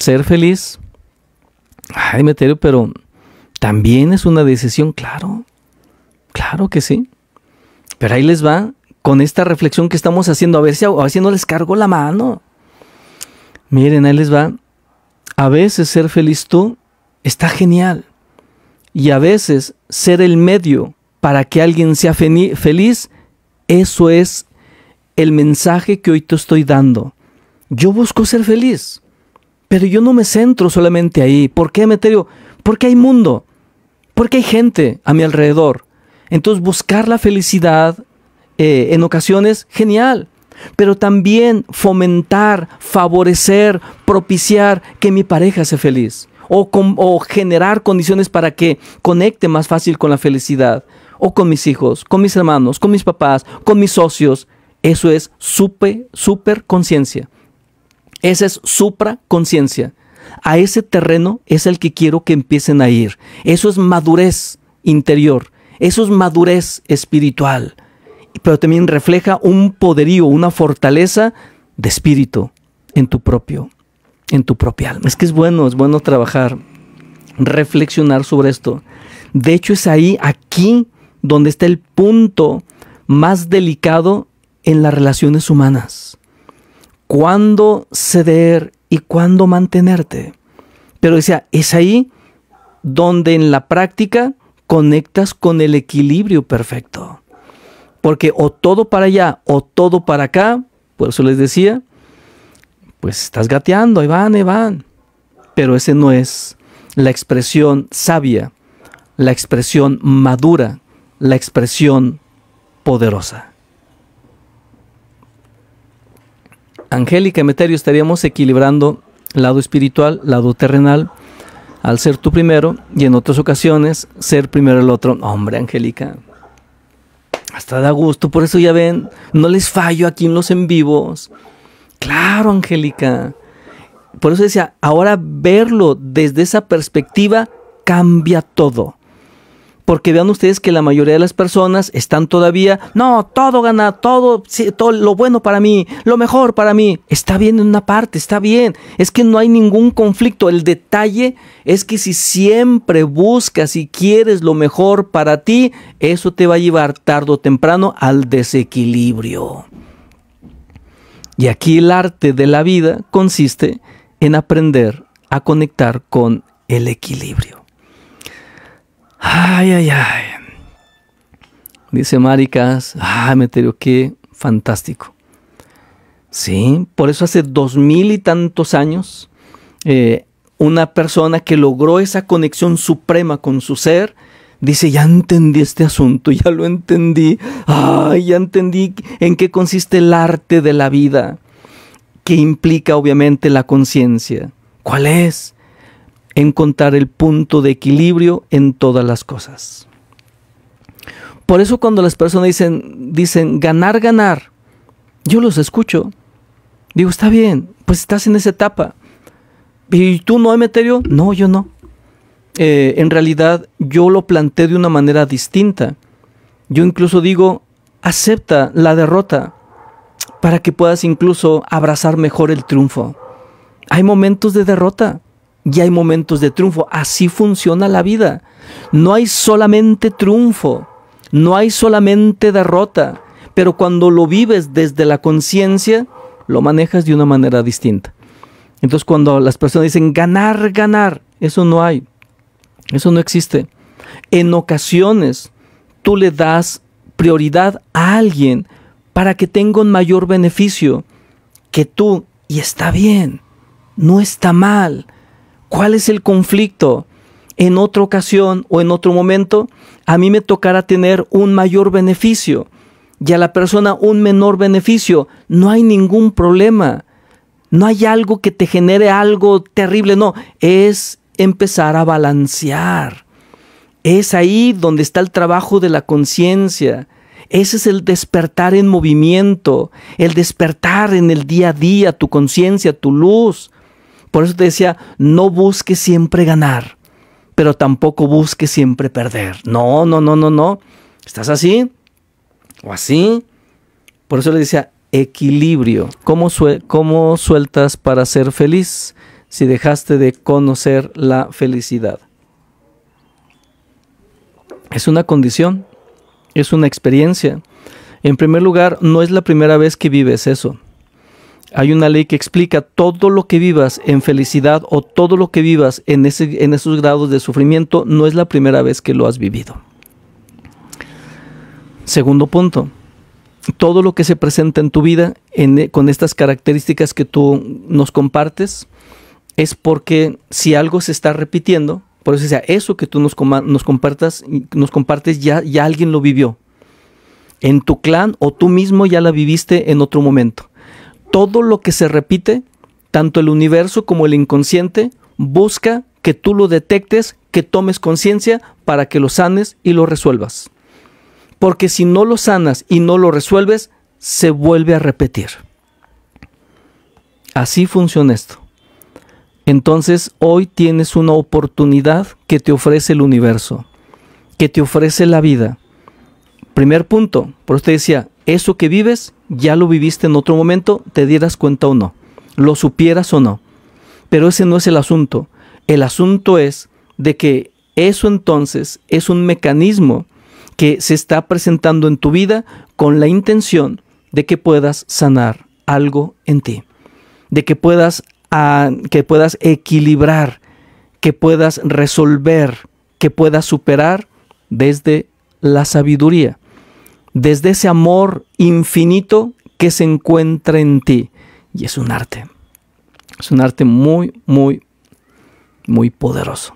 ser feliz, ay, Meterio, pero también es una decisión, claro, claro que sí. Pero ahí les va con esta reflexión que estamos haciendo, a ver si, a no les cargo la mano. Miren, ahí les va. A veces ser feliz tú está genial. Y a veces ser el medio para que alguien sea feliz, eso es el mensaje que hoy te estoy dando. Yo busco ser feliz. Pero yo no me centro solamente ahí. ¿Por qué, me por Porque hay mundo, porque hay gente a mi alrededor. Entonces buscar la felicidad eh, en ocasiones, genial. Pero también fomentar, favorecer, propiciar que mi pareja sea feliz. O, o, generar condiciones para que conecte más fácil con la felicidad, o con mis hijos, con mis hermanos, con mis papás, con mis socios. Eso es súper, súper conciencia. Esa es conciencia A ese terreno es el que quiero que empiecen a ir. Eso es madurez interior. Eso es madurez espiritual. Pero también refleja un poderío, una fortaleza de espíritu en tu propio, en tu propia alma. Es que es bueno, es bueno trabajar, reflexionar sobre esto. De hecho, es ahí, aquí, donde está el punto más delicado en las relaciones humanas cuándo ceder y cuándo mantenerte. Pero decía, es ahí donde en la práctica conectas con el equilibrio perfecto. Porque o todo para allá o todo para acá, por eso les decía, pues estás gateando, ahí van, ahí van. Pero ese no es la expresión sabia, la expresión madura, la expresión poderosa. Angélica Emeterio estaríamos equilibrando lado espiritual, lado terrenal, al ser tú primero y en otras ocasiones ser primero el otro. Hombre, Angélica, hasta da gusto, por eso ya ven, no les fallo aquí en los en vivos. Claro, Angélica. Por eso decía, ahora verlo desde esa perspectiva cambia todo porque vean ustedes que la mayoría de las personas están todavía, no, todo gana, todo, todo lo bueno para mí, lo mejor para mí. Está bien en una parte, está bien. Es que no hay ningún conflicto. El detalle es que si siempre buscas y quieres lo mejor para ti, eso te va a llevar tarde o temprano al desequilibrio. Y aquí el arte de la vida consiste en aprender a conectar con el equilibrio. Ay, ay, ay. Dice Maricas, ¡ay, Meteorio, qué fantástico. Sí, por eso hace dos mil y tantos años, eh, una persona que logró esa conexión suprema con su ser, dice, ya entendí este asunto, ya lo entendí, ay, ya entendí en qué consiste el arte de la vida, que implica obviamente la conciencia. ¿Cuál es? encontrar el punto de equilibrio en todas las cosas. Por eso cuando las personas dicen, dicen ganar, ganar, yo los escucho. Digo, está bien, pues estás en esa etapa. ¿Y tú no, Emeterio? No, yo no. Eh, en realidad yo lo planteé de una manera distinta. Yo incluso digo, acepta la derrota para que puedas incluso abrazar mejor el triunfo. Hay momentos de derrota y hay momentos de triunfo. Así funciona la vida. No hay solamente triunfo, no hay solamente derrota, pero cuando lo vives desde la conciencia, lo manejas de una manera distinta. Entonces cuando las personas dicen ganar, ganar, eso no hay, eso no existe. En ocasiones tú le das prioridad a alguien para que tenga un mayor beneficio que tú y está bien, no está mal ¿Cuál es el conflicto? En otra ocasión o en otro momento, a mí me tocará tener un mayor beneficio y a la persona un menor beneficio. No hay ningún problema. No hay algo que te genere algo terrible. No, es empezar a balancear. Es ahí donde está el trabajo de la conciencia. Ese es el despertar en movimiento, el despertar en el día a día, tu conciencia, tu luz. Por eso te decía, no busques siempre ganar, pero tampoco busques siempre perder. No, no, no, no, no. ¿Estás así? ¿O así? Por eso le decía, equilibrio. ¿Cómo, sueltas para ser feliz si dejaste de conocer la felicidad? Es una condición, es una experiencia. En primer lugar, no es la primera vez que vives eso. Hay una ley que explica todo lo que vivas en felicidad o todo lo que vivas en, esos grados de sufrimiento no es la primera vez que lo has vivido. Segundo punto, todo lo que se presenta en tu vida con estas características que tú nos compartes es porque si algo se está repitiendo, por eso sea, eso que tú nos, nos, compartas, nos compartes ya alguien lo vivió. En tu clan o tú mismo ya la viviste en otro momento. Todo lo que se repite, tanto el universo como el inconsciente, busca que tú lo detectes, que tomes conciencia para que lo sanes y lo resuelvas. Porque si no lo sanas y no lo resuelves, se vuelve a repetir. Así funciona esto. Entonces hoy tienes una oportunidad que te ofrece el universo, que te ofrece la vida. Primer punto, por usted decía, eso que vives ya lo viviste en otro momento, te dieras cuenta o no, lo supieras o no. Pero ese no es el asunto. El asunto es de que eso entonces es un mecanismo que se está presentando en tu vida con la intención de que puedas sanar algo en ti, de que puedas, ah, que puedas equilibrar, que puedas resolver, que puedas superar desde la sabiduría desde ese amor infinito que se encuentra en ti. Y es un arte. Es un arte muy, muy, muy poderoso.